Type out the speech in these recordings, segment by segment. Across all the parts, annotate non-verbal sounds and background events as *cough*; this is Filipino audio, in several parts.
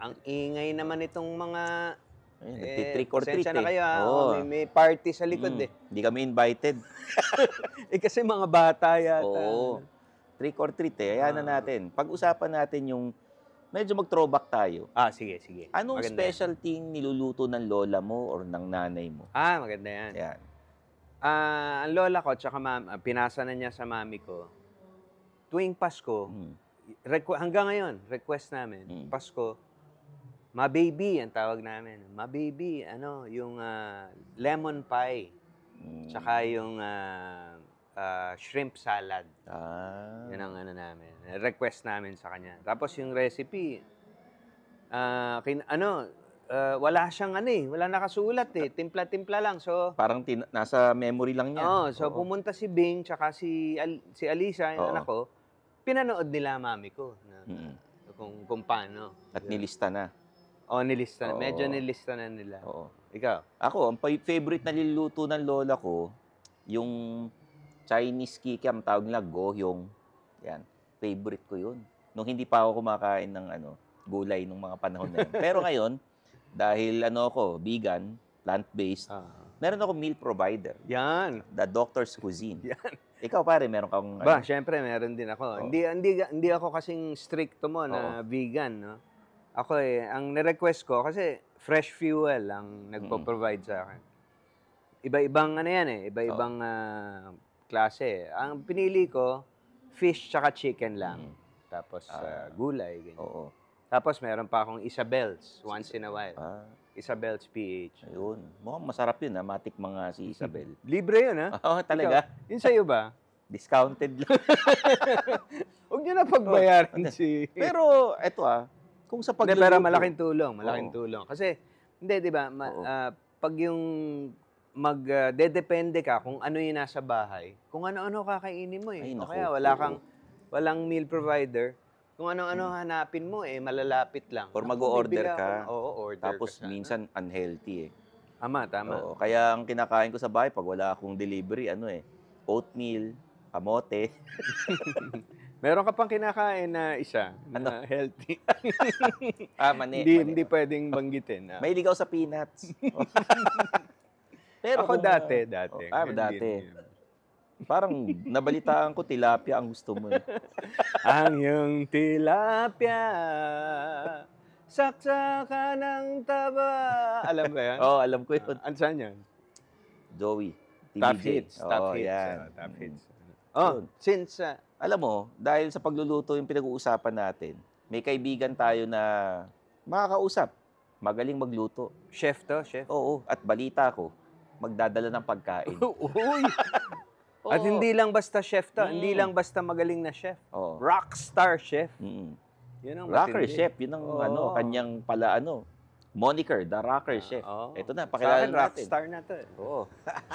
Ang ingay naman itong mga... eh, trick or treat na eh. kayo ah. Oh. May, may party sa likod mm, eh. Hindi kami invited. *laughs* eh kasi mga bata yata. Oo. Trick or treat eh. Ayan ah. na natin. Pag-usapan natin yung medyo mag-throwback tayo. Ah, sige, sige. Anong maganda special thing niluluto ng lola mo or ng nanay mo? Ah, maganda yan. Yan. Ah, uh, ang lola ko, tsaka mam, uh, pinasa na niya sa mami ko, tuwing Pasko, hmm. hanggang ngayon, request namin, hmm. Pasko, Baby ang tawag namin. Baby, ano, yung uh, lemon pie. Mm. Tsaka yung uh, uh, shrimp salad. Ah. Yan ang ano namin. Request namin sa kanya. Tapos yung recipe, uh, kin- ano, uh, wala siyang ano eh, wala nakasulat eh. Timpla-timpla lang. So parang tin- nasa memory lang niya. Oo, so Oo. pumunta si Bing tsaka si Al- si Alisa, yung Oo. anak ko. Pinanood nila mami ko na, Mm-mm. kung kung paano. At nilista na. Oh, nilista na. Oo. Medyo nilista na nila. Oo. Ikaw? Ako, ang favorite na niluluto ng lola ko, yung Chinese kikiam, tawag nila gohyong. Yan. Favorite ko yun. Nung hindi pa ako kumakain ng ano, gulay nung mga panahon na yun. *laughs* Pero ngayon, dahil ano ako, vegan, plant-based, Ah. meron ako meal provider. Yan. The Doctor's Cuisine. *laughs* Yan. Ikaw pare, meron kang... Ba, ano? syempre meron din ako. Oo. Hindi hindi hindi ako kasing stricto mo na vegan, no. Ako eh, ang nirequest ko, kasi fresh fuel ang nagpo-provide sa akin. Iba-ibang ano yan eh, iba-ibang ah, klase. Ang pinili ko, fish tsaka chicken lang. Mm-hmm. Tapos ah. ah, gulay, ganyan. Oo. Tapos meron pa akong Isabel's once in a while. Ah, Isabel's PH. ayun. Mukhang masarap yun ah, matik mga ah, si Isabel. *laughs* Libre yun ha? Ah. Oo, talaga. Yun sa'yo ba? *laughs* Discounted lang. *laughs* Huwag niyo na pagbayaran oh. si... Pero eto ah, kung sa pagluluto. pero malaking tulong, malaking Oo. tulong. Kasi, hindi, di ba, ma, Oo. ah, pag yung mag-depende ah, ka kung ano yung nasa bahay, kung ano-ano kakainin mo eh. Ay, naku. kaya wala kang, walang meal provider, kung ano-ano hmm. hanapin mo eh, malalapit lang. Or mag-o-order ka. Oo, order Tapos ka. minsan unhealthy eh. Tama, tama. Oo, kaya ang kinakain ko sa bahay pag wala akong delivery, ano eh, oatmeal, kamote. *laughs* Meron ka pang kinakain na isa ano? na healthy. *laughs* ah, mani. Hindi, hindi pwedeng banggitin. Ah. May ligaw sa peanuts. *laughs* Pero ako kung, dati, ano, dati. Oh, ah, dati. Parang nabalitaan ko tilapia ang gusto mo. Eh. *laughs* ang yung tilapia saksakan ng taba. Alam ko yan? Oo, oh, alam ko yun. Uh, saan yan? Joey. TV top hits. Top oh, hits. Yan. Uh, top hits. Oh, Yun. since, uh, alam mo, dahil sa pagluluto yung pinag-uusapan natin, may kaibigan tayo na makakausap. Magaling magluto. Chef to, chef. Oo, at balita ko, magdadala ng pagkain. *laughs* Uy! At hindi lang basta chef to, hindi mm. lang basta magaling na chef. Oo. Rockstar chef. Mm. Yun ang Rocker matindi. Chef, yun ang ano, Oo. ano, kanyang pala ano, moniker, the Rocker ah, Chef. Oo. Ito na, pakilala akin, natin. rockstar na to. eh. Oo.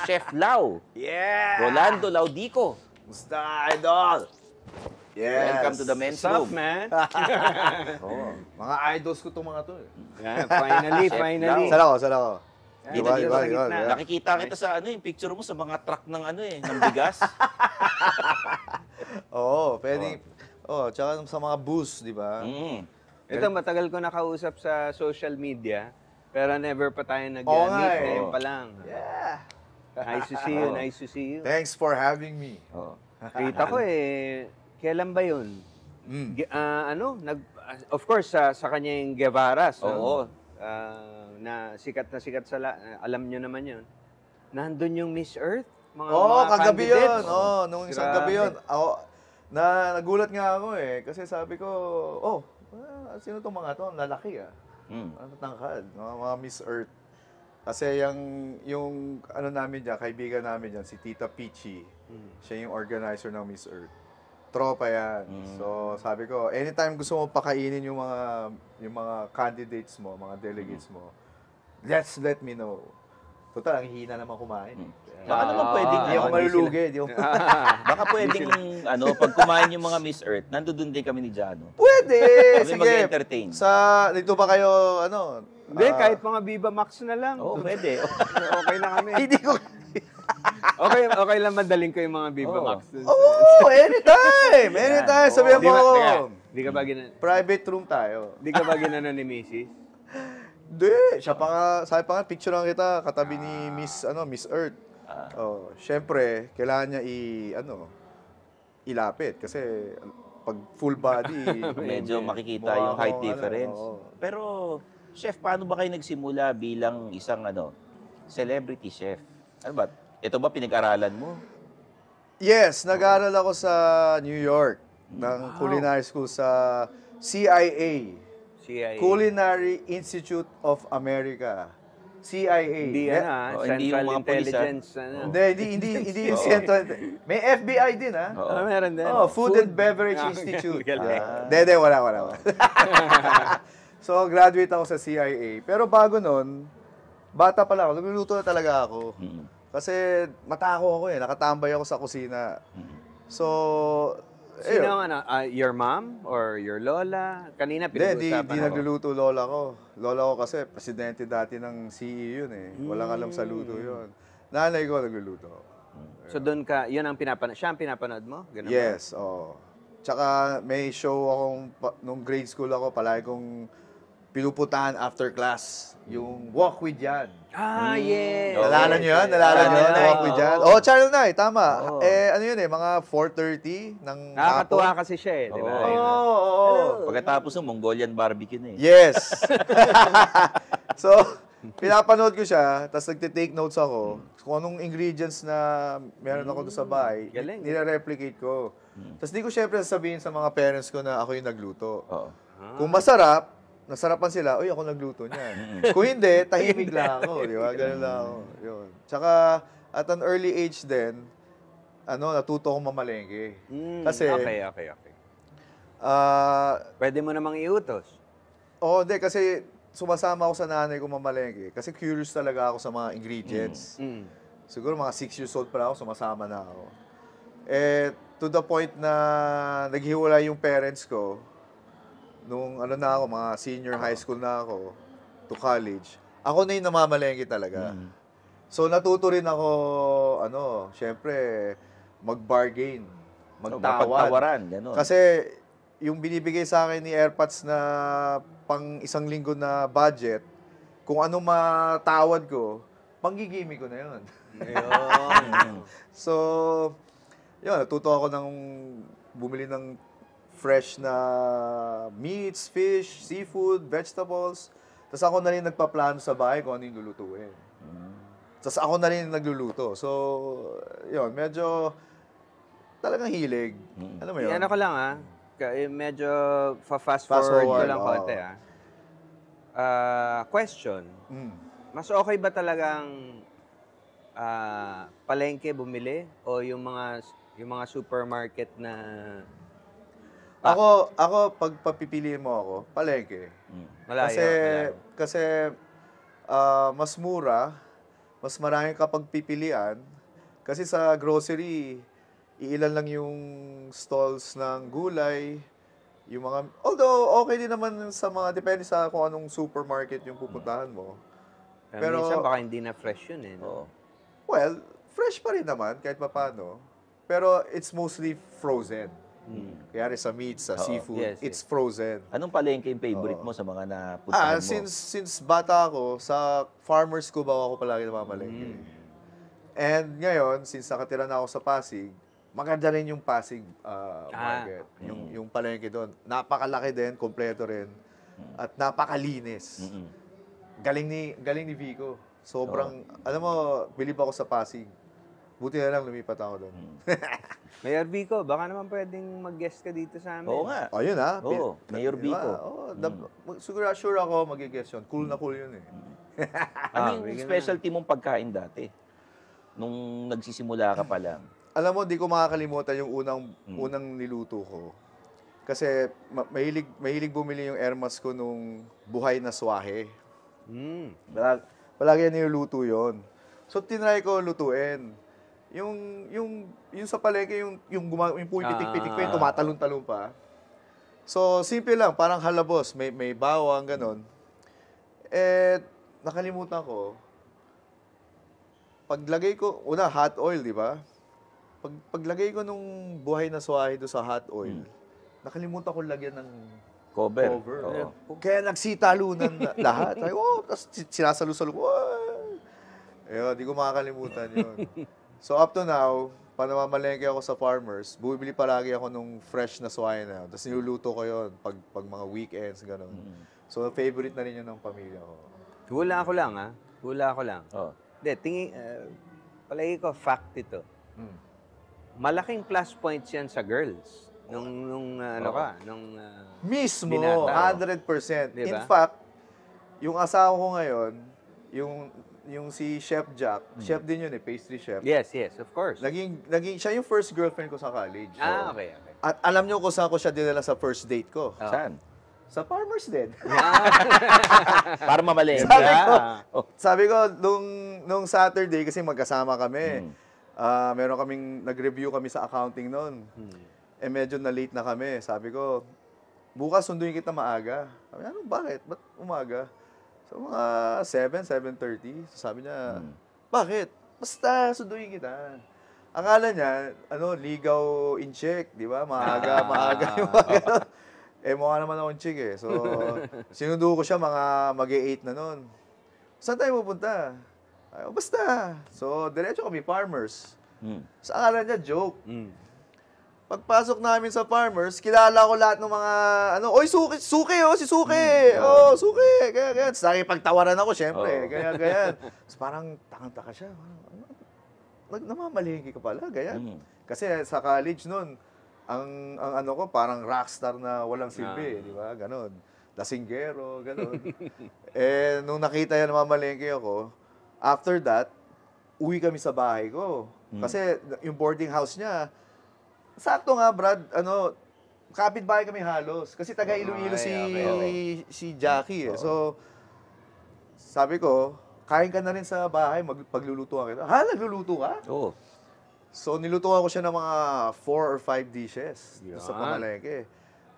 Chef Lau, *laughs* Yeah! Rolando Laudico, Musta, idol? Yes. Welcome to the men's What's up, man? *laughs* oh, mga idols ko itong mga to. Eh. Yeah, finally, finally. Sala ko, sala ko. Dito, diba, dito, diba, diba, Nakikita kita sa ano, yung picture mo sa mga truck ng ano eh, ng bigas. *laughs* Oo, oh, pwede. Oh. oh, tsaka sa mga booths, di ba? Mm. Ito, matagal ko nakausap sa social media, pero never pa tayo nag-meet. Oh, Ngayon eh. pa lang. Yeah. Nice to see you, *laughs* oh. nice to see you. Thanks for having me. Oo. Kita ko eh, kailan ba yun? Mm. Ge- ah, ano, nag, ah, of course, sa, ah, sa kanya yung Guevara. So, Oo. ah, na sikat na sikat sa, la- ah, alam nyo naman yun. Nandun yung Miss Earth? Mga, oh, mga kagabi yun. candidates. Oo, nung isang gabi yun. Ako, na, nagulat nga ako eh. Kasi sabi ko, oh, ah, sino tong mga to? Ang Lalaki ah. Mm. Ang tangkad. Mga, mga Miss Earth. Kasi yung, yung ano namin dyan, kaibigan namin dyan, si Tita Peachy, mm. siya yung organizer ng Miss Earth. Tropa yan. Mm. So sabi ko, anytime gusto mo pakainin yung mga, yung mga candidates mo, mga delegates mm. mo, let's let me know. Total, ang hina naman kumain. Eh. Baka ah, naman pwedeng... Hindi ako ano, malulugi. Di ako... *laughs* Baka pwedeng, ano, pag kumain yung mga Miss Earth, nandoon din kami ni Jano. Pwede! Kami sige. mag-entertain. Sa, dito ba kayo, ano? Hindi, ah, kahit mga Viva Max na lang. Oo, pwede. *laughs* okay na kami. Hindi ko... *laughs* okay, okay lang madaling ko yung mga Viva Oo. Max. Oo, oh, anytime! Anytime, sabihin Di mo. ba- teka, Di ka ba ginan... Private room tayo. Di ka ba ginano ni Mrs.? Hindi, siya pa nga, sabi pa nga, picture lang kita katabi ni Miss, ano, Miss Earth. Ah. Oh, syempre, kailangan niya i, ano, ilapit. Kasi, pag full body, *laughs* eh, medyo makikita wow, yung height difference. Ano, oh. Pero, chef, paano ba kayo nagsimula bilang isang, ano, celebrity chef? Ano ba? Ito ba pinag-aralan mo? Yes, nag-aral ako sa New York wow. ng culinary school sa CIA. CIA. Culinary Institute of America. CIA. Hindi yan ha, ah. oh, Central hindi yung mga ah. Intelligence. Police, ano. Hindi, hindi, hindi, hindi yung *laughs* Central. May FBI din ha. Ah. Oo, oh, meron din. Oh, Food, Food and Beverage oh, Institute. Hindi, hindi, wala, wala. *laughs* so, graduate ako sa CIA. Pero bago nun, bata pa lang ako, nagluluto na talaga ako. Mm-hmm. Kasi matako ako eh, nakatambay ako sa kusina. Mm-hmm. So, Sino eh, ang ano, uh, your mom or your lola? Kanina pinag-uusapan di, di, di nagluluto lola ko. Lola ko kasi presidente dati ng CE yun eh. Walang alam sa luto hmm. yun. Nanay ko nagluluto. So doon ka, yun ang pinapanood, siya ang pinapanood mo? Ganun yes, oo. Oh. Tsaka may show akong, nung grade school ako, palagi kong pinuputahan after class. Yung Walk With Jan. Ah, hmm. yes. Nalala niyo yun? Nalala niyo yun? Walk With Jan? Oo, oh, Channel 9. Tama. Oo. Eh, ano yun eh, mga 4.30 ng Nakakatuwa kasi siya eh. di ba? Oo, oo, oo. Pagkatapos ng Mongolian barbecue na eh. Yes. *laughs* *laughs* so, pinapanood ko siya, tapos nagte-take notes ako. Kung anong ingredients na meron ako doon sa bahay, hmm. Galing. nire-replicate ko. Hmm. Tapos di ko syempre sasabihin sa mga parents ko na ako yung nagluto. Oo. Kung masarap, nasarapan sila, uy, ako nagluto niyan. *laughs* Mm. Kung hindi, tahimik *laughs* lang ako, di ba? Ganun lang ako. Mm. Yun. Tsaka, at an early age din, ano, natuto akong mamalengke. Mm, kasi, okay, okay, okay. Uh, Pwede mo namang iutos. Oo, oh, hindi. Kasi sumasama ako sa nanay ko mamalengke. Kasi curious talaga ako sa mga ingredients. Mm, mm. Siguro mga 6 years old pa ako, sumasama na ako. Eh, to the point na naghiwalay yung parents ko nung ano na ako, mga senior high school na ako, to college, ako na yung namamalengke talaga. Mm. So natuto rin ako, ano, syempre, mag-bargain, magtawaran. tawaran, Kasi yung binibigay sa akin ni AirPods na pang isang linggo na budget, kung ano matawad ko, panggigimi ko na yun. *laughs* so, yun, natuto ako ng bumili ng fresh na meats, fish, seafood, vegetables. Tapos ako na rin nagpa nagpaplano sa bahay kung ano yung lulutuin. Mm. Tapos ako na rin nagluluto. So, yun, medyo talagang hilig. Ano Alam mo yun? Ano ko lang ah, eh, medyo fa-fast forward, forward ko lang oh. konti ah. Uh, question. Mm. Mas okay ba talagang uh, palengke bumili o yung mga yung mga supermarket na Ah. Ako, ako pag papipiliin mo ako, palengke. Hmm. Malayo, kasi, malayo. kasi uh, mas mura, mas marami kapag pipilian. Kasi sa grocery, iilan lang yung stalls ng gulay, yung mga although okay din naman sa mga depende sa kung anong supermarket yung pupuntahan mo. Pero, Pero minsan baka hindi na fresh yun eh. No? Well, fresh pa rin naman kahit papaano. Pero it's mostly frozen. Mm. Kaya sa meat, sa Oo, seafood, yes, it's yes. frozen. Anong palengke yung favorite Oo. mo sa mga na Ah, mo? since since bata ako, sa farmers ko ba ako palagi namamalengke. Mm. And ngayon, since nakatira na ako sa Pasig, maganda rin yung Pasig ah, Ah. market. Mm. Yung, yung palengke doon. Napakalaki din, kompleto rin. Mm. At napakalinis. Mm. Galing ni galing ni Vico. Sobrang alam mo, bilib ako sa Pasig. Buti na lang lumipat ako doon. Hmm. *laughs* Mayor Bico, baka naman pwedeng mag-guest ka dito sa amin. Oo nga. O, yun ha. Ah. Oo, Mayor Bico. Oo, hmm. siguro sure ako mag-guest yun. Cool na hmm. cool yun eh. Hmm. *laughs* ano ah, yung specialty mong pagkain dati? Nung nagsisimula ka pa lang. Alam mo, hindi ko makakalimutan yung unang hmm. unang niluto ko. Kasi ma- mahilig, mahilig bumili yung Hermas ko nung buhay na swahe. Mm. palagi yan niluluto yon. So, tinry ko lutuin yung yung yung sa palengke yung yung gumag yung pumipitik-pitik pa, yung ah. tumatalon-talon pa. So simple lang, parang halabos, may may bawang ganun. Eh nakalimutan ko paglagay ko una hot oil, di ba? Pag paglagay ko nung buhay na suwahe do sa hot oil, hmm. nakalimutan ko lagyan ng cover. cover. Oo. Eh, kaya nagsitalunan na *laughs* lahat. Ay, oh, tapos sinasalusalo salo ko. Ayun, di ko makakalimutan 'yon. So up to now, panamamalengke ako sa farmers, bumibili palagi ako nung fresh na swine na yun. Tapos niluluto ko yun pag, pag mga weekends, gano'n. Mm. Mm-hmm. So favorite na rin yun ng pamilya ko. Hula ako lang, ha? Hula ako lang. Oh. Hindi, tingin, uh, eh, palagi ko fact ito. Mm. Malaking plus points yan sa girls. Nung, nung uh, ano oh. ka, nung uh, Mismo, binata, 100%. Diba? In fact, yung asawa ko ngayon, yung yung si Chef Jack, mm. chef din yun eh, pastry chef. Yes, yes, of course. Naging, naging, siya yung first girlfriend ko sa college. So, ah, okay, okay. At alam niyo kung saan ko siya dinala sa first date ko. Oh. Saan? Sa Farmer's Den. *laughs* Ah. *laughs* Para mamaling. Sabi ah. ko, oh. sabi ko nung, nung Saturday, kasi magkasama kami, hmm. uh, meron kaming, nag-review kami sa accounting noon. Hmm. Eh medyo na late na kami. Sabi ko, bukas sunduin kita maaga. Sabi, ano, bakit? Ba't umaga? So, mga 7, 7.30. So, sabi niya, hmm. bakit? Basta, suduin kita. Akala niya, ano, ligaw in check, di ba? Maaga, *laughs* maaga yung mga Eh, mukha naman akong chick eh. So, *laughs* sinundo ko siya mga mag 8 na noon. Saan tayo pupunta? Ay, oh, basta. So, diretso kami farmers. Mm. Sa akala niya, joke. Mm. Pagpasok namin sa farmers, kilala ko lahat ng mga, ano, oy, Suki, Suki, oh, si Suki, mm, oh. oh, Suki, kaya, kaya. Tapos pagtawaran ako, syempre, oh. kaya, kaya. Tapos parang tanga taka siya. Ano, nag, namamalingki ka pala, ganyan. Mm. Kasi sa college noon, ang, ang ano ko, parang rockstar na walang silbi, ah. di ba? Ganon. Lasinggero, ganon. *laughs* eh, nung nakita niya namamalingki ako, after that, uwi kami sa bahay ko. Mm. Kasi yung boarding house niya, Sakto nga, Brad. Ano, kapitbahay kami halos. Kasi taga ah, Iloilo si, okay, okay. si Jackie. Eh. So, sabi ko, kain ka na rin sa bahay, magpagluluto ako. Ha? Nagluluto ka? Oo. So, niluto ko siya ng mga four or five dishes yeah. sa pamalengke.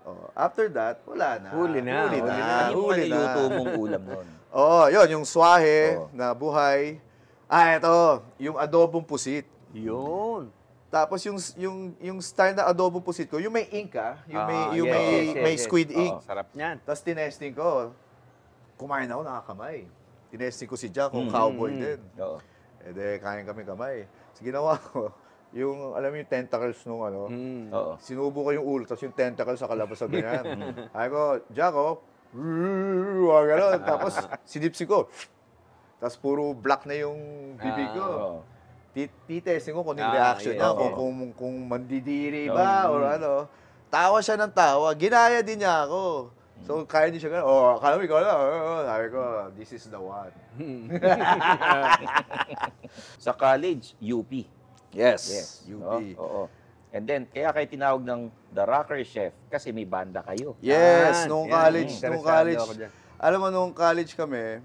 Oh, after that, wala na. Huli na. Huli na. Huli na. Huli na. mong ulam noon. Oo, *laughs* oh, yun. Yung swahe oh. na buhay. Ah, ito. Yung adobong pusit. Yun. Tapos yung yung yung style na adobo pusit ko, yung may inka, ah. yung may oh, yung yes, may, yes, yes, may squid yes. ink. Oh, sarap niyan. Tapos tinesting ko. Kumain ako nakakamay. Tinesting ko si Jack, mm-hmm. cowboy mm. din. Oo. Oh. Eh de, kain kami kamay. Sige so, ginawa ko. Yung, alam mo yung tentacles nung ano, mm. Oo. sinubo ko yung ulo, tapos yung tentacles sa kalabas sa ganyan. Ay *laughs* mm. ko, Jack, oh, *laughs* ganun. Tapos, sinipsi ko. Tapos puro black na yung bibig ah, ko. Ah, oh titesting ko kung ano yung ah, reaction yeah, niya, okay. kung, kung, kung mandidiri ba, or ano. Tawa siya ng tawa, ginaya din niya ako. So, hmm. kaya niya siya gano'n, oh, akala mo ikaw na, oh, oh." sabi ko, this is the one. *laughs* Sa college, UP. Yes, Yes. UP. Oo, oo. And then, kaya kayo tinawag ng The Rocker Chef kasi may banda kayo. Yes, Ah, nung yan. college, Mm, nung college. Alam mo, nung college kami,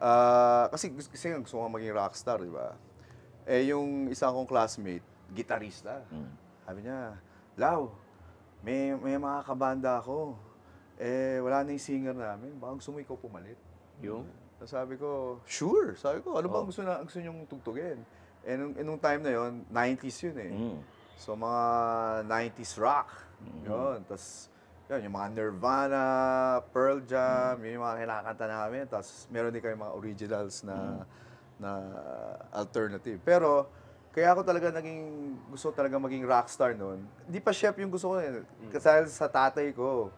ah, kasi, gus- kasi gusto nga maging rockstar, di ba? Eh, yung isa kong classmate, gitarista, mm. sabi niya, Lau, may, may mga kabanda ako. Eh, wala na yung singer namin. Baka gusto mo ikaw pumalit. Yung? So, sabi ko, sure. Sabi ko, ano oh. bang gusto, na, gusto nyong tugtugin? Eh, nung, eh, nung time na yon 90s yun eh. Mm. So, mga 90s rock. Mm. Yun. Tapos, yun, yung mga Nirvana, Pearl Jam, mm. yun yung mga kinakanta namin. Tapos, meron din kami mga originals na mm na alternative. Pero, kaya ako talaga naging, gusto talaga maging rockstar noon. Hindi pa chef yung gusto ko eh. Kasal mm. sa tatay ko.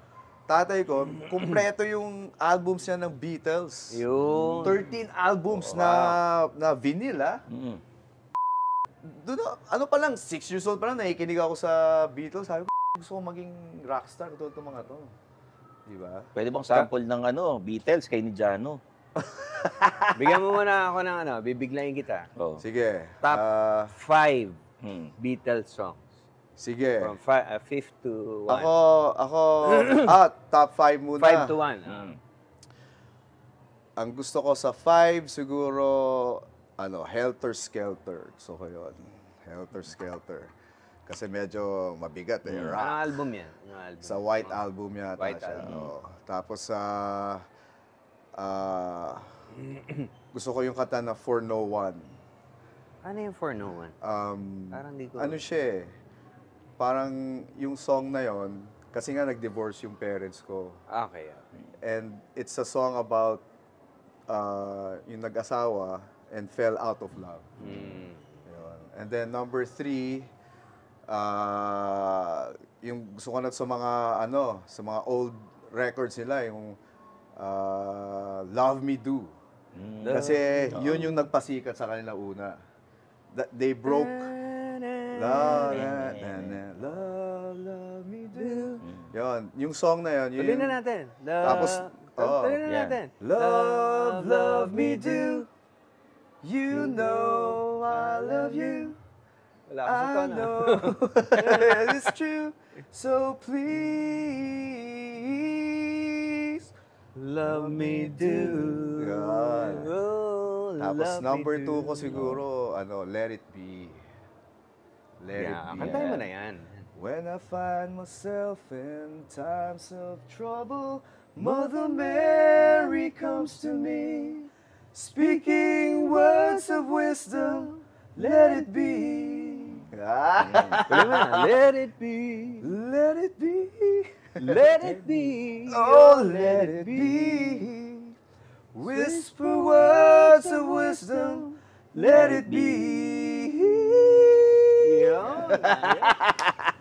Tatay ko, *clears throat* kumpleto yung albums niya ng Beatles. Yun. 13 albums oh, wow. na na vinyl ah. Mm. Doon, ano pa lang, 6 years old pa lang, nakikinig ako sa Beatles. Sabi ko, gusto ko maging rockstar, katulad ng mga to. Di ba? Pwede bang sample ng ano, Beatles kay ni Jano? *laughs* Bigyan mo muna ako ng ano, bibiglayin kita. Oh. Sige. Top uh, five hmm. Beatles songs. Sige. From 5 uh, to 1. Ako, ako, *clears throat* ah, top 5 muna. 5 to 1. Ah. Hmm. Ang gusto ko sa 5 siguro, ano, Helter Skelter. So, ko yun. Helter Skelter. Kasi medyo mabigat eh. Hmm. Rock. Ano album yan? Ano album? Sa White oh. Album yata white siya. Album. Oh. Tapos sa... Uh, Uh, *clears throat* gusto ko yung kata na For No oh One. Ano yung For No oh One? Um, Parang di ko... Ano siya eh. Parang yung song na yon kasi nga nag-divorce yung parents ko. Ah, okay. okay. And it's a song about uh, yung nag-asawa and fell out of love. Mm. Yun. And then number three, uh, yung gusto ko na sa mga ano, sa mga old records nila, yung uh, Love Me Do. Mm. Kasi yun yung nagpasikat sa kanila una. That they broke. Love, love, love, love me do. Yun, yung song na Yun, Tuloy na natin. Love, tapos, oh, Tuloy na natin. Yeah. Love, love me do. You know I love you. I know it's true. So please. *laughs* Love me do. Yan. Oh, Tapos number two do. ko siguro, ano, Let It Be. Let yeah, It Be. Kantahin mo na yan. When I find myself in times of trouble, Mother Mary comes to me, speaking words of wisdom, let it be. Ah. let it be, let it be. Let it be. Oh, let it be. Whisper words of wisdom. Let it be. Yun.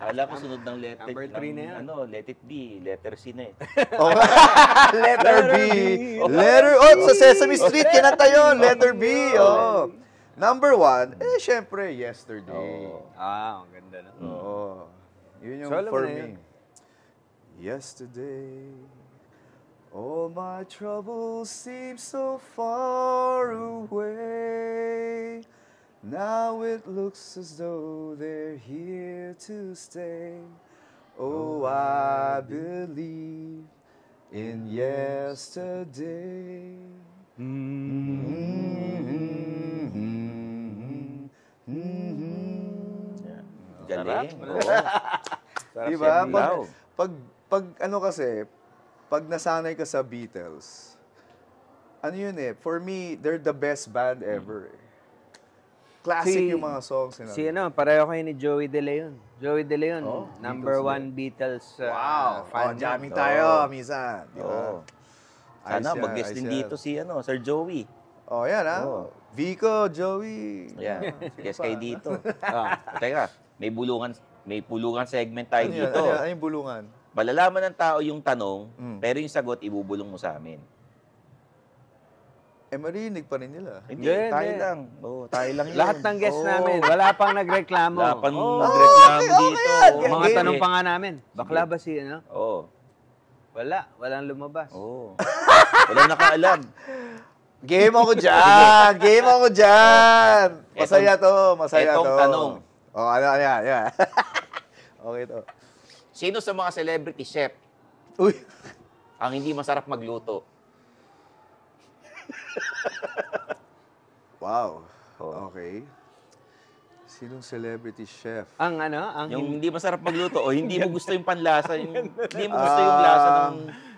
Wala ko sunod ng letter. Number 3 na yan. Ano, let it be. Letter C na eh. Oh, *laughs* letter B. Letter, oh, sa Sesame Street, oh. kinanta yun. Letter B. Oh. Number one, eh, syempre, yesterday. Oh. Ah, ang ganda na. Oo. Yun yung so, for me. yesterday. All my troubles seem so far away. Now it looks as though they're here to stay. Oh, oh I believe in yesterday. Hmm. Sarap. Oo. Oh. *laughs* Sarap Di ba? Pag, pag pag ano kasi, pag nasanay ka sa Beatles, ano yun eh, for me, they're the best band hmm. ever eh. Classic si, yung mga songs nila. Si ano, pareho kayo ni Joey De Leon. Joey De Leon, oh, number Beatles one Beatles uh, Wow, fan oh, jamming tayo, oh. minsan. Di ba? Oh. Sana mag-guest din dito si ano, Sir Joey. Oh, yan ah. Oh. Vico, Joey. Yeah. *laughs* Guest kayo dito. ah, teka, may bulungan, may bulungan segment tayo ano dito. Yan, ano, ano yung bulungan? malalaman ng tao yung tanong, mm. pero yung sagot ibubulong mo sa amin. Eh, marinig pa rin nila. Hindi, hindi tayo hindi. lang. Oo, oh, tayo lang yun. Lahat ng guests oh. namin, wala pang nagreklamo. Wala pang oh, nagreklamo okay, dito. Okay, Mga okay. tanong pa nga namin, bakla ba si ano? Oo. Oh. Wala, walang lumabas. Oo. Oh. walang nakaalam. Game ako dyan! Game ako dyan! Masaya to, masaya etong to. Etong tanong. Oh, ano, ano yan, ano yan. *laughs* okay to. Sino sa mga celebrity chef? Uy! Ang hindi masarap magluto. wow. Okay. Sinong celebrity chef? Ang ano? Ang Yung hindi masarap magluto o hindi mo gusto yung panlasa, yung, hindi mo gusto yung lasa ng ah.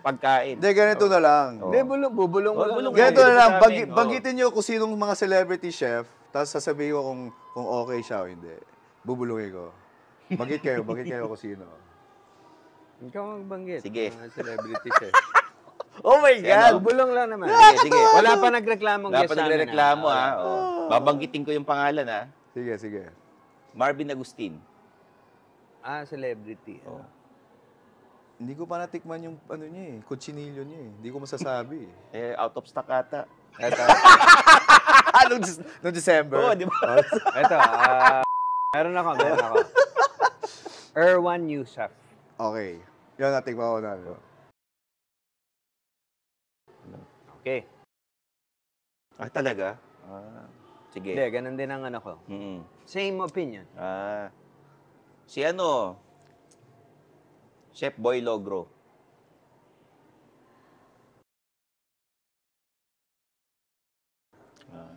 pagkain. Hindi, ganito na lang. Hindi, bulong, bubulong. Oh, bulong Ganito na lang. Bagi, bagitin nyo kung sinong mga celebrity chef, tapos sasabihin ko kung, kung okay siya o hindi. Bubulungin ko. Bagit kayo, bagit kayo kung sino. Ikaw ang banggit. Sige. Mga celebrities *laughs* eh. Oh my God! Ano, bulong lang naman. Sige, sige. Wala pa nagreklamong Wala guest pa nagreklamo ha. Ah. Oh. Babanggitin ko yung pangalan ha. Ah. Sige, sige. Marvin Agustin. Ah, celebrity. Oh. Oh. Hindi ko pa natikman yung ano niya eh, kutsinilyo niya eh. Hindi ko masasabi eh. *laughs* Eh, out of stock ata. Eto. *laughs* noong, Dec- noong December. Oo, di ba? Oh, Ito, meron ako, meron ako. Erwan Yusuf. Okay. Yan, natikman ko na. No? Okay. Ah, talaga? Ah, sige. Hindi, ganun din ang ano ko. Mm. Same opinion. Ah. Si ano, Chef Boy Logro. Ah.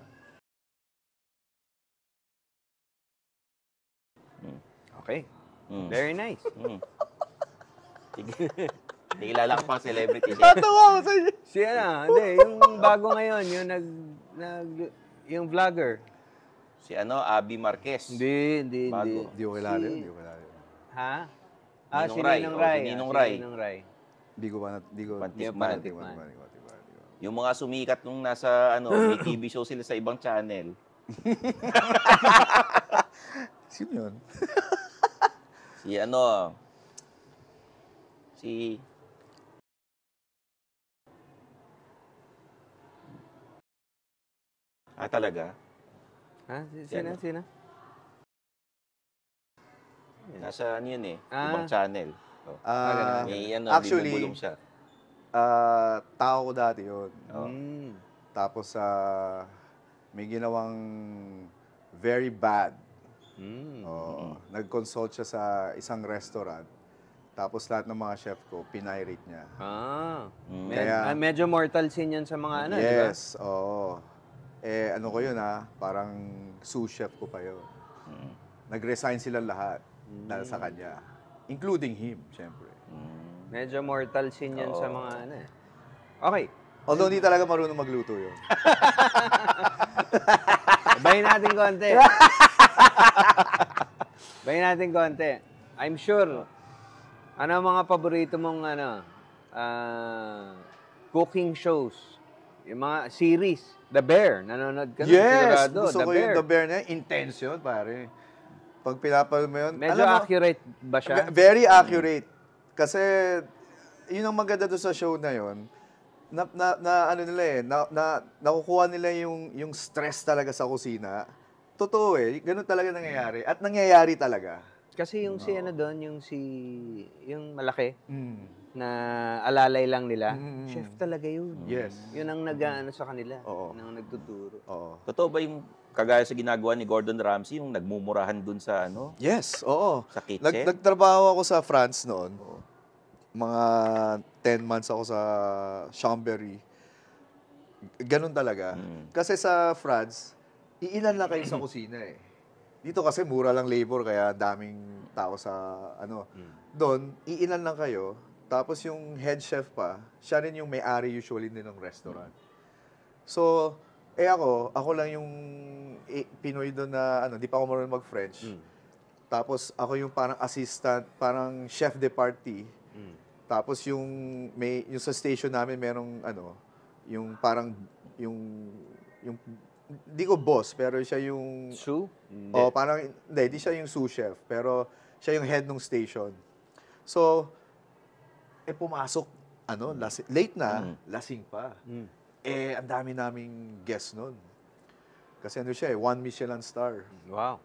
Mm. Okay. Mm. Very nice. Mm. Nakilala *laughs* ko pang celebrity siya. Tatawa ko sa iyo. Si hindi, yung bago ngayon, yung nag, nag, yung vlogger. Si ano, Abby Marquez. Hindi, hindi, Bago. hindi. Hindi ko kilala yun, hindi ko kilala yun. Ha? Ah, Ninong oh, ah, si Ray. Ninong Ray. Oh, si Ninong ah, Ray. Si Ninong Ray. Hindi ko panat, hindi pantikman. Pantikman. Yung mga sumikat nung nasa ano, may TV show sila sa ibang channel. *laughs* Sino yun? si ano, si Ah, talaga? Ha? Si, sina? Yan. Sina? Nasa ano yun eh, Ah. ibang channel. Oh. Ah, ah May ano, actually, siya. ah, tao ko dati yun. Oo. Oh. Mm. Tapos ah, may ginawang very bad. Mm. Oo. Nag-consult siya sa isang restaurant. Tapos lahat ng mga chef ko, pinirate niya. Ah. Mm. Kaya, med- ah, medyo mortal sin yan sa mga ano, yes, di ba? Yes, oo. Eh, ano ko yun ha, ah, parang sous chef ko pa yun. Mm. Nag-resign silang lahat mm. dahil sa kanya. Including him, syempre. Mm. Medyo mortal sin yan oo. sa mga ano eh. Okay. Although hindi talaga marunong magluto yun. *laughs* Bayin natin konti. *laughs* Bayin natin konti. I'm sure ano ang mga paborito mong ano, uh, cooking shows? Yung mga series. The Bear. Nanonood ka na. Yes! Sigurado. Gusto ko yung The Bear na Intense yun, pare. Pag pinapal mo yun. Medyo alam accurate ba siya? Very accurate. Kasi, yun ang maganda doon sa show na yun. Na, na, na ano nila eh, na, na, nakukuha nila yung, yung stress talaga sa kusina. Totoo eh, ganun talaga nangyayari. At nangyayari talaga kasi yung si ano doon, yung si yung malaki mm. na alalay lang nila, mm. chef talaga yun. Mm-hmm. Yes. Yun ang mm-hmm. nag-ano sa kanila, Oo. yun nagtuturo. Oo. Totoo ba yung kagaya sa ginagawa ni Gordon Ramsay, yung nagmumurahan dun sa ano? Yes, oo. Sa kitchen? Nag- nagtrabaho ako sa France noon. Mga 10 months ako sa Chambéry. Ganun talaga. Mm. Kasi sa France, iilan lang kayo sa *clears throat* kusina eh. Dito kasi mura lang labor kaya daming tao sa ano. Mm. Doon, iilan lang kayo. Tapos yung head chef pa, siya rin yung may-ari usually din ng restaurant. Mm. So, eh ako, ako lang yung eh, Pinoy doon na ano, di pa ako marunong mag-French. Mm. Tapos ako yung parang assistant, parang chef de partie. Mm. Tapos yung may yung sa station namin merong ano, yung parang yung yung di ko boss, pero siya yung... Sue? Oh, parang, hindi, di siya yung sous chef, pero siya yung head ng station. So, eh pumasok, ano, hmm. lasi, late na, hmm. lasing pa. Hmm. Eh, ang dami naming guests noon. Kasi ano siya eh, one Michelin star. Wow.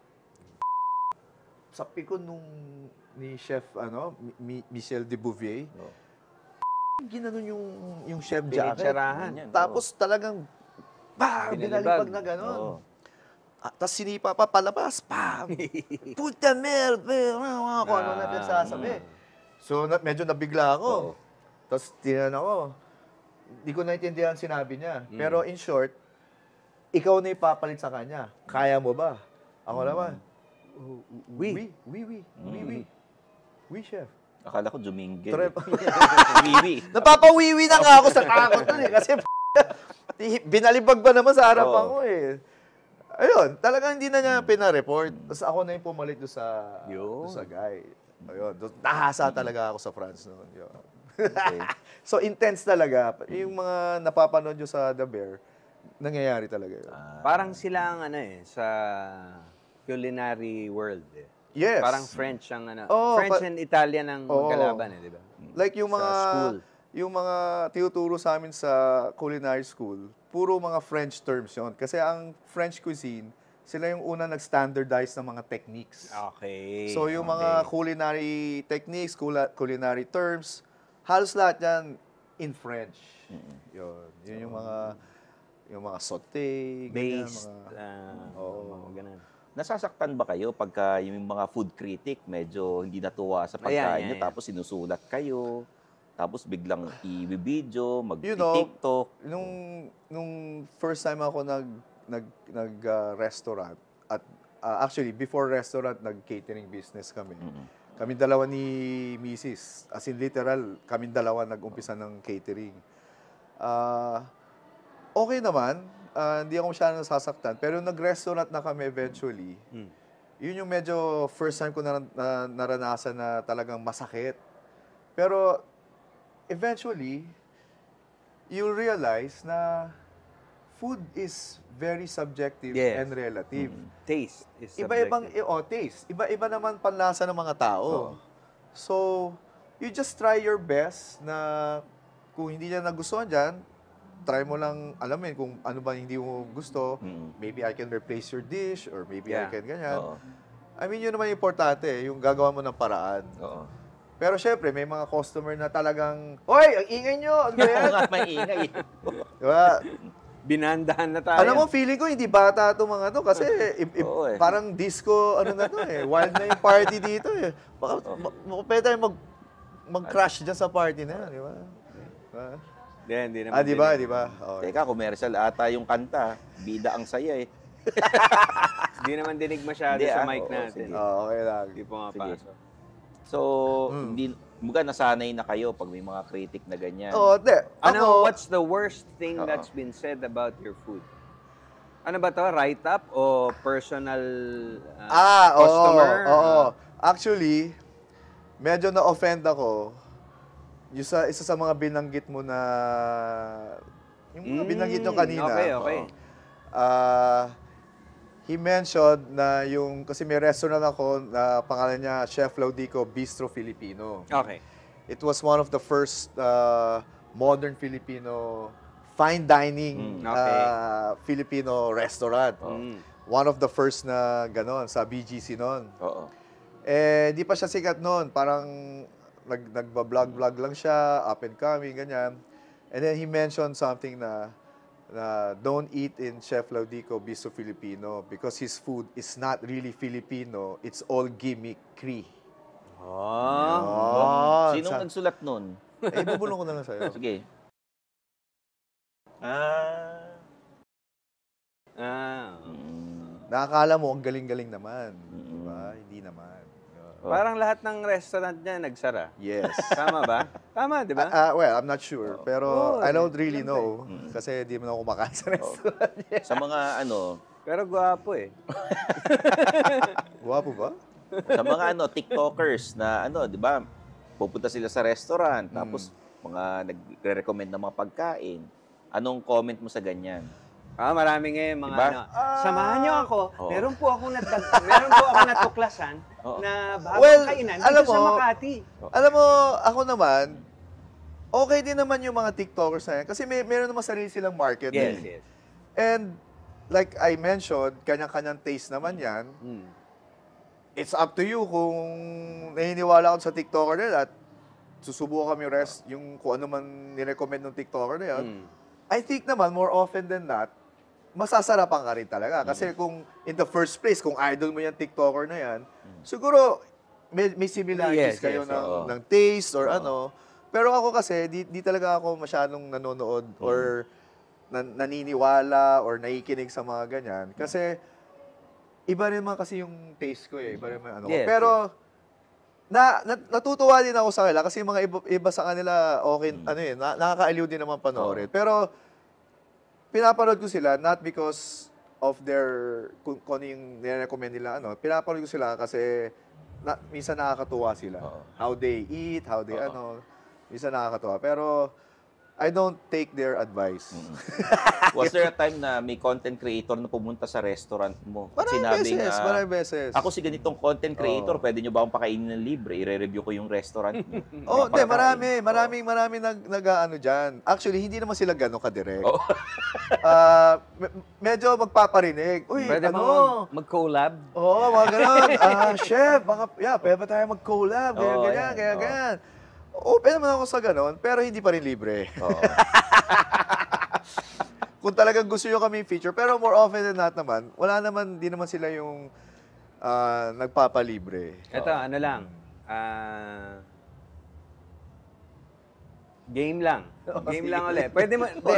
Sa piko nung ni Chef, ano, Mi- Michel de Bouvier, oh. ginanon yung, yung chef jacket. Pinitsarahan yan, Tapos oh. talagang Bam! Binalibag, Binalibag na gano'n. Oo. Ah, Tapos sinipa pa, palabas, pam! *laughs* Puta merde! Mga kung ano na ah. pinagsasabi. So, na, medyo nabigla ako. Oo. Tapos tinan ako. Hindi ko naintindihan sinabi niya. Mm. Pero in short, ikaw na ipapalit sa kanya. Kaya mo ba? Ako mm. naman, uh, we, we, we, we, we, Wi, mm. we, chef. Akala ko Domingue. *laughs* Wiwi. *laughs* Napapawiwi na nga ako sa takot nun eh. Kasi binalibag ba naman sa harap oh. ko eh. Ayun, talagang hindi na niya pina-report. Tapos ako na yung pumalit doon sa, doon sa guy. Ayun, doon, nahasa talaga ako sa France noon. Yun. Okay. *laughs* so intense talaga. Yung mga napapanood nyo sa The Bear, nangyayari talaga yun. Uh, parang sila ang ano eh, sa culinary world eh. Yes. Parang French ang ano. Oh, French and Italian ang oh, magkalaban eh, di ba? Like yung mga... Sa school yung mga tinuturo sa amin sa culinary school, puro mga French terms yon Kasi ang French cuisine, sila yung una nag-standardize ng mga techniques. Okay. So yung okay. mga culinary techniques, culinary terms, halos lahat yan in French. Mm-hmm. Yun. Yun yung mga yung mga saute, based ganyan, mga, uh, oh, mga ganun. Nasasaktan ba kayo pagka yung mga food critic medyo hindi natuwa sa pagkain niyo tapos sinusulat kayo? Tapos biglang i-video, mag-TikTok. You know, nung, nung first time ako nag, nag, nag uh, restaurant, at uh, actually, before restaurant, nag-catering business kami. Mm-hmm. Kami dalawa ni Mrs. As in literal, kami dalawa nag-umpisa ng catering. Uh, okay naman, uh, hindi ako masyadong nasasaktan. Pero nag-restaurant na kami eventually. Mm. Yun yung medyo first time ko na, na naranasan na talagang masakit. Pero eventually, you'll realize na food is very subjective yes. and relative. Mm. -hmm. Taste is Iba-ibang, oh, taste. Iba-iba naman panlasa ng mga tao. Oh. So, you just try your best na kung hindi niya nagustuhan dyan, try mo lang alamin kung ano ba hindi mo gusto. Mm. -hmm. Maybe I can replace your dish or maybe yeah. I can ganyan. Oo. I mean, yun naman yung importante, yung gagawa mo ng paraan. Oo. Pero syempre, may mga customer na talagang, Hoy, ang ingay nyo! Ano ba yan? nga, may ingay. *laughs* diba? Binandahan na tayo. Alam mo, feeling ko hindi bata itong mga to kasi i- i- Oo eh. parang disco, ano na to eh. Wild na yung party dito eh. Baka, ma- ma- pwede tayo mag, mag-crash dyan sa party na yan, di ba? Diba? Hindi, hindi naman. Ah, di ba? Di ba? Okay. Teka, commercial ata yung kanta. Bida ang saya eh. *laughs* Hindi naman dinig masyado Hindi, sa ah. mic natin. Oh, okay lang. Hindi pumapasok. So, mm. hindi, mga nasanay na kayo pag may mga critic na ganyan. Oo, oh, de, ano, ako, what's the worst thing uh-oh. that's been said about your food? Ano ba to? Write-up o personal uh, ah, customer? Oo, oo. Uh, ah. Actually, medyo na-offend ako yung sa, isa sa mga binanggit mo na yung mga mm, binanggit nyo mm, kanina. Okay, okay. Uh, he mentioned na yung, kasi may restaurant ako na pangalan niya Chef Laudico Bistro Filipino. Okay. It was one of the first uh, modern Filipino fine dining mm, uh, okay. uh, Filipino restaurant. Mm. One of the first na ganon sa BGC noon. Oo. Eh, di pa siya sikat noon. Parang nag, nagba-vlog-vlog lang siya, up and coming, ganyan. And then he mentioned something na uh, don't eat in Chef Laudico Biso Filipino because his food is not really Filipino, it's all gimmickry. Oh. Ah. Yun. Sinong nagsulat nun? eh, bubulong ko na lang sa'yo. *laughs* Sige. Ah. Ah. Mm. Nakakala mo, ang galing-galing naman. Mm. Diba? Hindi naman. Oh. Parang lahat ng restaurant niya nagsara. Yes. *laughs* Tama ba? Tama, di ba? Ah, ah, well, I'm not sure. Oh. Pero Oo, I don't really know. Hmm. Kasi di mo na ako kumakain sa oh. restaurant niya. Sa mga ano, Pero gwapo eh. *laughs* Guwapo ba? sa mga ano TikTokers na ano, 'di ba? Pupunta sila sa restaurant hmm. tapos mga nagre-recommend ng mga pagkain. Anong comment mo sa ganyan? Ah, marami ngayon mga diba? ano. Ah, Samahan niyo ako. Oo. Oh. Meron po akong natag meron po ako natuklasan *laughs* Oo. Oh. na bagong well, kainan dito alam mo, sa Makati. Alam mo, ako naman, okay din naman yung mga TikTokers na yan. Kasi may, meron naman sarili silang market. Yes, eh. yes. And like I mentioned, kanya-kanyang taste naman yan. Mm. It's up to you kung naniniwala ako sa TikToker nila at susubukan kami rest yung kung ano man ni-recommend ng TikToker na yan. Mm. I think naman, more often than not, masasarapan ka rin talaga. Mm. Kasi kung in the first place, kung idol mo yung TikToker na yan, mm. siguro may, may similarities yes, kayo yes, ng, oo. ng taste or oo. ano. Pero ako kasi, di, di talaga ako masyadong nanonood oo. Mm. or nan, naniniwala or nakikinig sa mga ganyan. Kasi iba rin naman kasi yung taste ko eh. Iba rin naman ano. Yes, Pero yes. Na, na, natutuwa din ako sa kanila kasi mga iba, iba sa kanila okay, mm. ano eh, na, nakaka-aliw din naman panoorin. Oh. Pero pinapanood ko sila not because of their, kung, kung ano yung nire-recommend nila, ano, pinapanood ko sila kasi na, minsan nakakatuwa sila. Uh-oh. How they eat, how they Uh-oh. ano, minsan nakakatuwa. Pero, I don't take their advice. Mm. *laughs* Was there a time na may content creator na pumunta sa restaurant mo? Maraming sinabi beses, na, maraming beses. Ako si ganitong content creator, oh. pwede nyo ba akong pakainin ng libre? I-review ko yung restaurant mo. *laughs* oh, hindi, marami. Maraming, maraming nag, nag, ano dyan. Actually, hindi naman sila gano'ng kadire. Oh. *laughs* uh, medyo magpaparinig. Uy, Pwede ano? mag-collab? Oo, oh, mga ganun. *laughs* Ah, chef, baka, yeah, pwede ba tayo mag-collab? Ganyan, Oo, ganyan, yan, ganyan, oo. ganyan. Open naman ako sa ganun, pero hindi pa rin libre. Oo. *laughs* Kung talagang gusto nyo kami feature, pero more often than not naman, wala naman, di naman sila yung ah, nagpapalibre. Ito, ano lang. ah Game lang. Oh, Game lang ulit. Pwede mo, *laughs* hindi,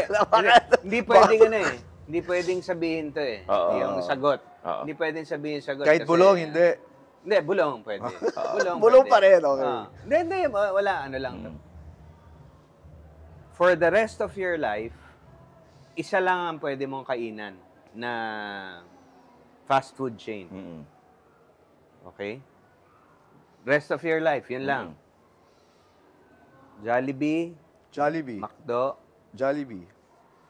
hindi pwedeng ano eh. Hindi pwedeng sabihin to eh. Oo. Yung sagot. Oo. Hindi pwedeng sabihin sagot. Kahit kasi, bulong, hindi. Ah, hindi, bulong pwede. Ah. *laughs* bulong, Bulong pa pwede. rin, okay. Ah. Hindi, hindi. Wala, ano lang to. Mm. For the rest of your life, isa lang ang pwede mong kainan na fast food chain. Mm-mm. Okay? Rest of your life, yun lang. Jollibee. Jollibee. McDo. Jollibee.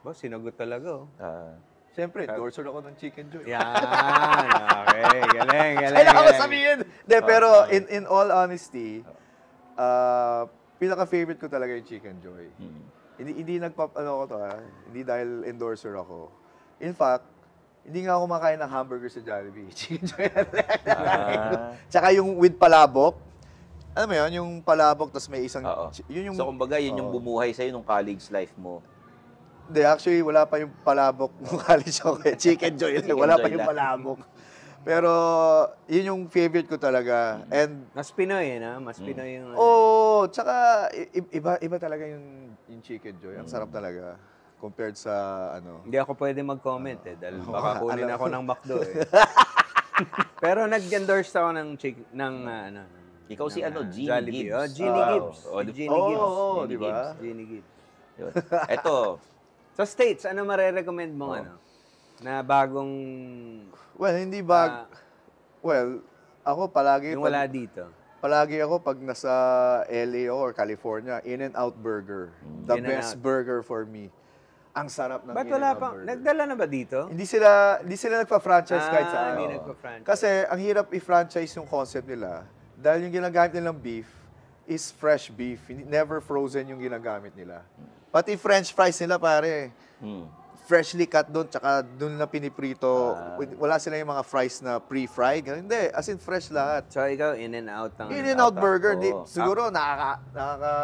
Ba, sinagot talaga oh. Uh, Siyempre, endorser ah. ako ng Chicken Joy. Yan. Okay. Galing, galing. Kailangan ko sabihin. De, oh, pero okay. in, in all honesty, uh, pinaka-favorite ko talaga yung Chicken Joy. Hmm. Hindi, hindi nagpa, ano ko to ha? Hindi dahil endorser ako. In fact, hindi nga ako makain ng hamburger sa Jollibee. *laughs* Chicken Joy na lang. Ah. Tsaka yung with palabok, alam mo yun, yung palabok, tapos may isang... Yun yung... So, kumbaga, yun yung bumuhay sa'yo nung college life mo. Hindi, actually, wala pa yung palabok *laughs* nung college ako eh. Chicken joy lang. Chicken Wala pa joy yung palabok. Pero, yun yung favorite ko talaga. Mm. And, Mas Pinoy, eh, no? Mas mm. Pinoy yung... oo, oh, tsaka, iba, iba talaga yung, yung chicken joy. Ang mm. sarap talaga. Compared sa, ano, Hindi ako pwede mag-comment eh, dahil baka *laughs* kunin ako ng McDo eh. *laughs* Pero nag-endorse ako ng, chick, ng, ah, ano, ng ikaw si ano, Gene Jollibee. Gibbs. Oh, Ginny Ah, Gibbs. oh, di- Ginny oh, Gibbs. oh, Ginny di ba? Gibbs. Ginny Gibbs. Yun. *laughs* Eto, Sa States, ano marerecommend mong ano? ano? Na bagong Well, hindi ba... ah, well, ako palagi... yung wala pag- dito. Palagi ako pag nasa LA ako or California, In-N-Out Burger. The In-N-Out. best burger for me. Ang sarap ng Ba't wala In-N-Out pang, burger. nagdala na ba dito? Hindi sila hindi sila nagpa-franchise kahit Ah, saan. hindi nagpa-franchise. Kasi ang hirap i-franchise yung concept nila. Dahil yung ginagamit nilang beef is fresh beef. Never frozen yung ginagamit nila. Pati french fries nila, pare. Hmm. Freshly cut doon, tsaka doon na piniprito. Uh, Wala sila yung mga fries na pre-fried. Hindi, as in fresh lahat. So ikaw, in and out ang... In and out, out burger. Di, siguro, nakaka, nakaka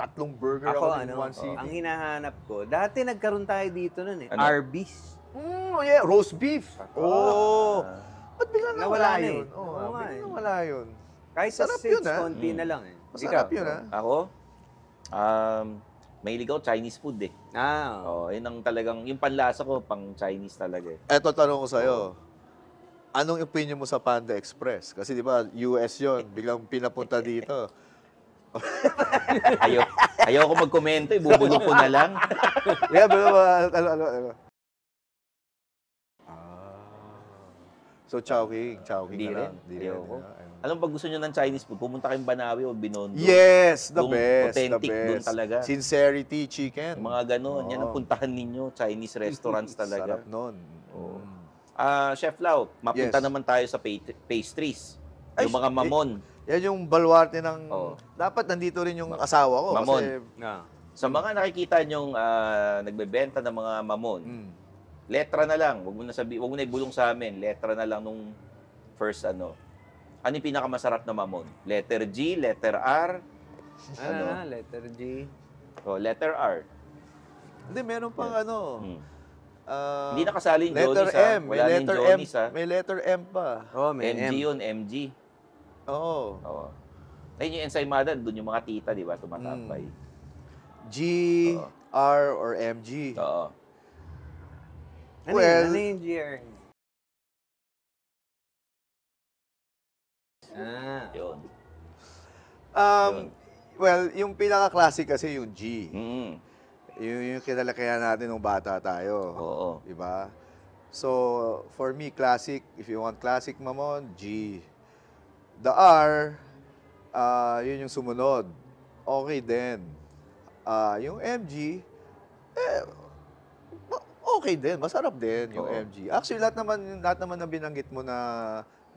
tatlong burger ako, ako ano, in one city. Ang hinahanap ko, dati nagkaroon tayo dito noon eh. Ano? Arby's. Mm, yeah, roast beef. Oo. Oh. Ba't bigla nawala, nawala yun? Eh. Oo, oh, nga, bigla eh. nawala yun. Kahit sa Sarap six, ah. konti na mm. lang eh. Masarap Ikaw, yun, ha? Ah. Ako? Um, may ligaw Chinese food eh. Ah. Oh, yun ang talagang, yung panlasa ko, pang Chinese talaga eh. Eto, tanong ko sa'yo. Oh. Anong opinion mo sa Panda Express? Kasi di ba, US yon biglang pinapunta dito. ayaw, ayaw ko magkomento, ibubulong eh. ko na lang. *laughs* yeah, pero uh, ano, ano, ano, So, Chowking. Chowking Hindi na rin. lang. Di Hindi ako. di Alam, pag gusto nyo ng Chinese food, pumunta kayong Banawi o Binondo. Yes, the Yung best. authentic dun best. talaga. Sincerity chicken. Yung mga ganon. Yan ang puntahan ninyo. Chinese restaurants *laughs* talaga. Sarap nun. Oo. Mm. Ah, Chef Lau, mapunta Yes. naman tayo sa pastries. Ay, Yung mga eh, mamon. Yan yung balwarte ng... Oo. Dapat nandito rin yung asawa ko. Mamon. Kasi, Nga. Ah. Sa mga nakikita nyong ah, nagbebenta ng mga mamon, mm, Letra na lang. wag mo na sabi, wag mo na ibulong sa amin. Letra na lang nung first ano. Ano yung pinakamasarap na mamon? Letter G, letter R? Ano? Ah, letter G. Oh, letter R. Hindi, meron pang yeah. ano. Hmm. Uh, Hindi nakasali yung letter Johnny's, ah. M. Wala may letter M. Ha? Ah. May letter M pa. Oh, may MG M. yun, MG. Oo. Oh. Oo. Ayun yung ensaymada, doon yung mga tita, di ba, tumatapay. Mm. G, Oo. R, or MG. Oo. Ano well, yun? Ano yung GR? Ah. Yun. Um, yun. Well, yung pinaka-classic kasi yung G. Mm. Yung, yung kilala kaya natin nung bata tayo. Oo. Diba? So, for me, classic, if you want classic, mamon, G. The R, uh, yun yung sumunod. Okay din. Uh, yung MG, eh, okay din, masarap din yung Oo. MG. Actually, lahat naman, lahat naman na binanggit mo na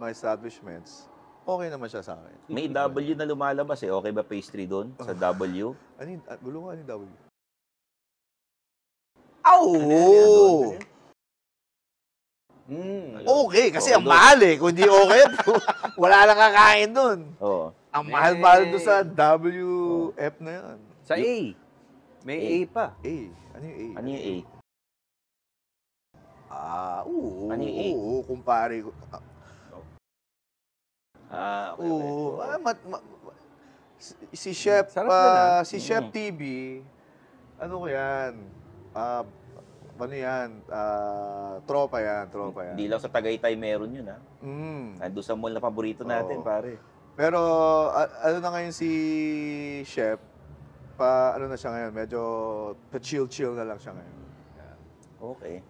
mga establishments, okay naman siya sa akin. May W na lumalabas eh. Okay ba pastry doon sa *laughs* W? Ano yung, ah, gulo ko, ano yung W? Aw! Mm. Okay, kasi ang mahal eh. Kung hindi okay, *laughs* wala lang kakain doon. Oo. Ang mahal-mahal doon sa WF na yan. Sa A. May A. A pa. A, ano yung A? Ano yung A? Ah, oo. Mani, eh. Oo, kumpare. Ah, okay, okay. oo. Ah, mat, ma- si- Chef, Sarap din, ah. ah, si Chef mm. TV, ano ko yan? Ah, ano yan? Ah, tropa yan, tropa yan. Hindi lang sa Tagaytay meron yun, ha? Ah. Mm. Nandun sa mall na paborito natin, Oo. pare. Pero a- ano na ngayon si Chef? Pa ano na siya ngayon? Medyo pa chill chill na lang siya ngayon. Okay.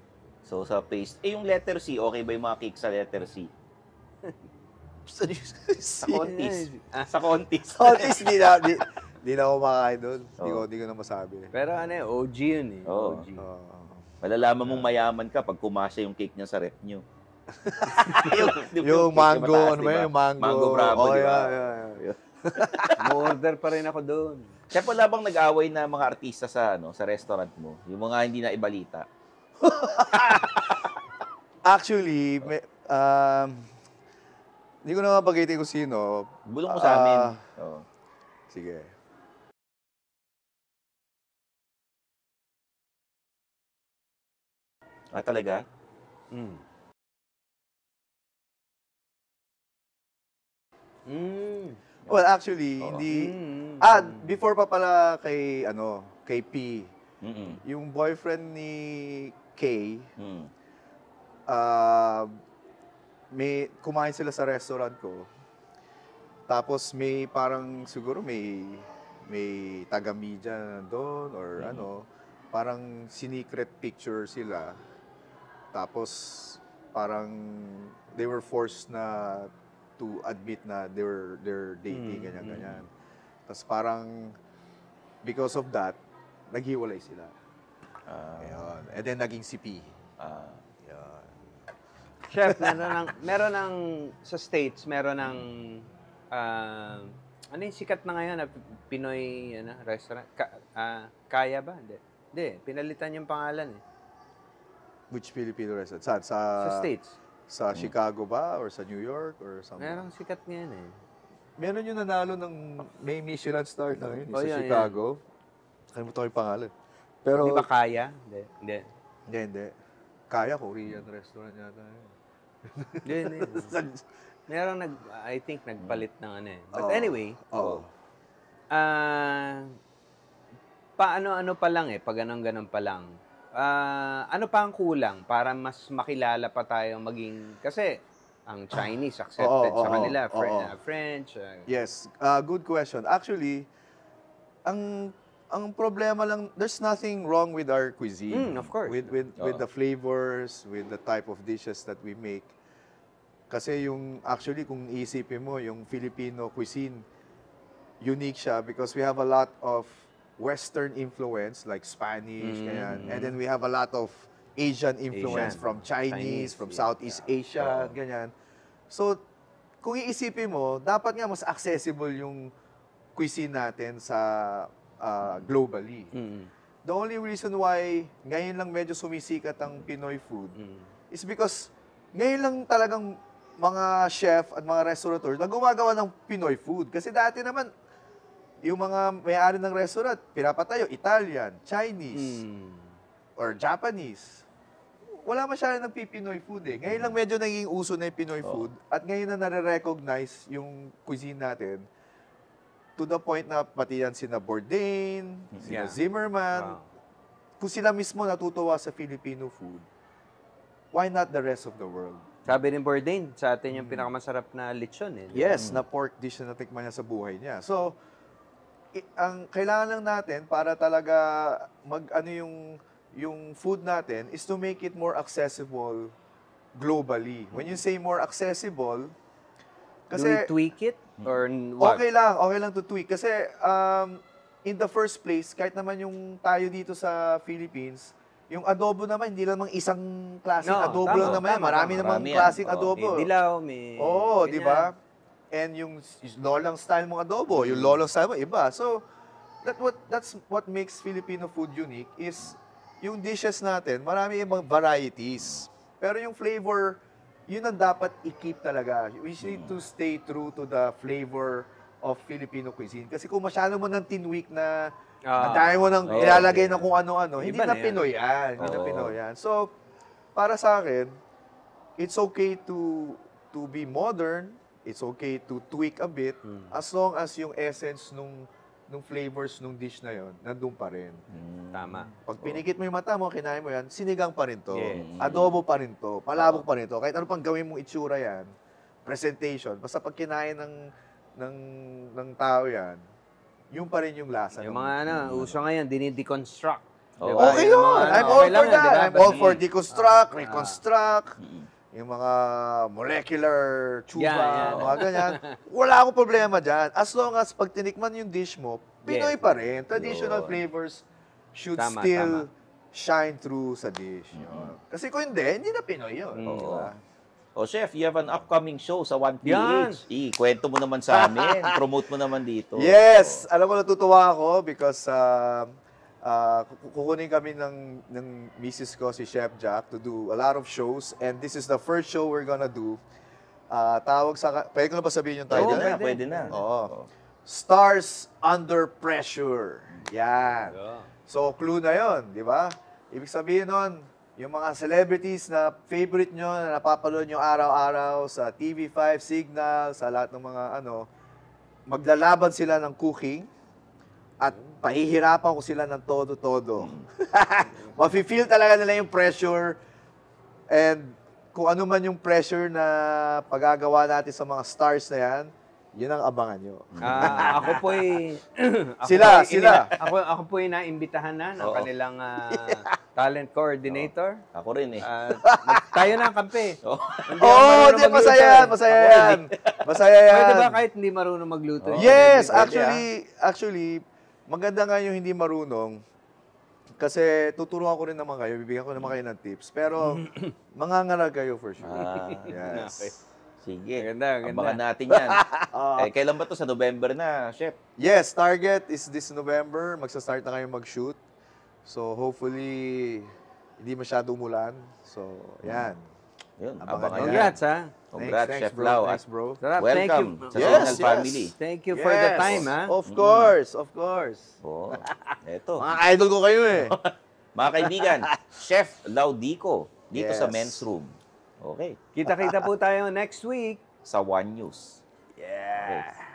So, sa paste. Eh, yung letter C, okay ba yung mga cake sa letter C? *laughs* sa kontis. Ah, sa kontis. Sa kontis, di na, di, di na ako makakain doon. Hindi oh. ko, di ko na masabi. Pero ano eh, OG yun eh. Oh. OG. Oh. Malalaman mong mayaman ka pag kumasya yung cake niya sa rep niyo. *laughs* yung, yung mango, mataas, ano ba diba? yung mango. Mango bravo, oh, diba? Yeah, yeah, yeah. *laughs* order pa rin ako doon. Chef, wala bang nag-away na mga artista sa ano sa restaurant mo? Yung mga hindi na ibalita? *laughs* Actually, may, um, hindi ko na mapagaitin kung sino. Bulong mo sa ah, amin. Oo. Sige. Ah, talaga? Mm. Mm. Well, actually, Oo. hindi... Mm. Ah, before pa pala kay, ano, kay P. Mm-mm. Yung boyfriend ni K, mm. uh, may kumain sila sa restaurant ko. Tapos may parang siguro may may taga media doon or mm. ano, parang sinicret picture sila. Tapos parang they were forced na to admit na they were they're dating mm. ganyan hmm. ganyan. Tapos parang because of that, naghiwalay sila. Uh, Yun. And then naging CP. Ah. Yun. Chef, *laughs* meron ng, meron ng, sa States, meron ng, uh, ano yung sikat na ngayon na Pinoy ano, restaurant? Ka, uh, kaya ba? Hindi. Hindi. Pinalitan yung pangalan eh. Which Filipino restaurant? Saan? Sa, sa States. Sa hmm. Chicago ba? Or sa New York? Or somewhere? Merong sikat ngayon eh. Meron yung nanalo ng may Michelin star na yun, eh, oh, sa yun, Chicago. Yun. Kalimutan ko yung pangalan. Pero, Hindi ba kaya? Hindi. Hindi, hindi. hindi. Kaya, Korean restaurant yata yun. Hindi, hindi. *laughs* Merong nag, I think, nagpalit ng ano eh. But oh, anyway, oh. Uh, paano-ano pa lang eh, pag ganun-ganun pa lang. Uh, ano pa ang kulang para mas makilala pa tayo maging, kasi ang Chinese accepted oh, oh, sa kanila, oh, French, oh, ah. oh. French. Uh, yes, uh, good question. Actually, ang ang problema lang, there's nothing wrong with our cuisine. Mm, of course. With, with, uh-huh. with the flavors, with the type of dishes that we make. Kasi yung, actually, kung iisipin mo, yung Filipino cuisine, unique siya because we have a lot of Western influence, like Spanish, mm-hmm. ganyan. And then we have a lot of Asian influence Asian. from Chinese, Chinese from Southeast yeah. Asia, yeah. ganyan. So, kung iisipin mo, dapat nga mas accessible yung cuisine natin sa uh, globally. Mm. The only reason why ngayon lang medyo sumisikat ang Pinoy food mm. is because ngayon lang talagang mga chef at mga restaurateur na gumagawa ng Pinoy food. Kasi dati naman, yung mga may-ari ng restaurant, pinapatayo, Italian, Chinese, mm. or Japanese. Wala masyadong ng Pinoy food eh. Ngayon lang mm. medyo naging uso na yung Pinoy oh. food at ngayon na nare-recognize yung cuisine natin to the point na pati yan sina Bourdain, sina Zimmerman, wow. kung sila mismo natutuwa sa Filipino food, why not the rest of the world? Sabi ni Bourdain, sa atin yung mm. pinakamasarap na lechon eh. Yes, mm. na pork dish na natikman niya sa buhay niya. So, ang kailangan lang natin para talaga mag ano yung yung food natin is to make it more accessible globally. When you mm. say more accessible, kasi, Do we tweak it? Mm. Or what? Okay lang, okay lang to tweak. Kasi um, in the first place, kahit naman yung tayo dito sa Philippines, yung adobo naman, hindi lang isang klaseng no, adobo tama, lang naman. Tama, Marami tama, namang klaseng adobo. May dilaw, may... oh, di ba? And yung, yung lolang style mong adobo, yung lolang style mo, iba. So, that what that's what makes Filipino food unique is yung dishes natin, marami ibang varieties. Pero yung flavor yun ang dapat i-keep talaga. We need to mm. stay true to the flavor of Filipino cuisine. Kasi kung masyado mo nang tinweak na ah, dahil mo nang oh, ilalagay okay. na kung ano-ano, hindi na, na Pinoy yan. Hindi oh. na Pinoy yan. So, para sa akin, it's okay to to be modern, it's okay to tweak a bit, mm. as long as yung essence nung nung flavors nung dish na yon nandun pa rin. Mm. Tama. Pag oh. pinikit mo yung mata mo, kinain mo yan, sinigang pa rin to. Yes. Adobo pa rin to. Palabok pa rin to. Kahit ano pang gawin mong itsura yan, presentation, basta pag kinain ng, ng, ng tao yan, yung pa rin yung lasa. Yung mga ano, mm. uso ngayon, dinideconstruct. Oh. Diba? Okay yun! I'm ano, all okay for that. Diba? I'm all for deconstruct, ah. reconstruct. Ah yung mga molecular tsuba, yeah, yeah. mga ganyan. Wala akong problema dyan. As long as pag tinikman yung dish mo, Pinoy yes. pa rin. Traditional Yun. flavors should tama, still tama. shine through sa dish. Mm-hmm. Kasi kung hindi, hindi na Pinoy yun. Mm. Di ba? Oh, chef, you have an upcoming show sa 1PH. Yan. Eh, kwento mo naman sa amin. *laughs* Promote mo naman dito. Yes! O. Alam mo, natutuwa ako because uh, uh, kukunin kami ng, ng misis ko, si Chef Jack, to do a lot of shows. And this is the first show we're gonna do. Uh, tawag sa... Pwede ko na ba sabihin yung title? Oo, pwede. pwede na. Oo. Oh. Stars Under Pressure. Yan. So, clue na yon, di ba? Ibig sabihin nun, yung mga celebrities na favorite nyo, na napapalood nyo araw-araw sa TV5, Signal, sa lahat ng mga ano, maglalaban sila ng cooking at pahihirapan ko sila ng todo-todo. *laughs* Mafe-feel talaga nila yung pressure and kung ano man yung pressure na pagagawa natin sa mga stars na yan, yun ang abangan nyo. ah, ako po ay... *clears throat* sila, po sila. Inila, ako, ako po ay naimbitahan na ng kanilang ah, *laughs* talent coordinator. Ako rin eh. Ah, tayo na, kampi. *laughs* Oo, Oo, di, masaya yan, masaya yan. Masaya yan. Pwede ba kahit hindi marunong magluto? Yes, actually, actually, Maganda nga yung hindi marunong kasi tuturuan ko rin naman kayo, bibigyan ko naman kayo ng tips. Pero *laughs* mangangaral kayo for sure. Ah, yes. Sige. Maganda, maganda. Abangan natin yan. uh, *laughs* eh, kailan ba to? Sa November na, Chef? Yes, target is this November. Magsa-start na kayo mag-shoot. So, hopefully, hindi masyado umulan. So, yan. Yun, abangan, abangan yan. Congrats, ha? Congrats, thanks, Chef bro, Lau. Thanks, bro. Sarap, welcome thank you. sa yes, yes. Family. Thank you yes. for the time, ha? Of mm. course, mm. of course. Oh, *laughs* eto. Mga idol ko kayo, eh. *laughs* Mga kaibigan, *laughs* Chef Lau Dico, dito yes. sa Men's Room. Okay. Kita-kita po tayo next week. Sa One News. Yeah. Okay.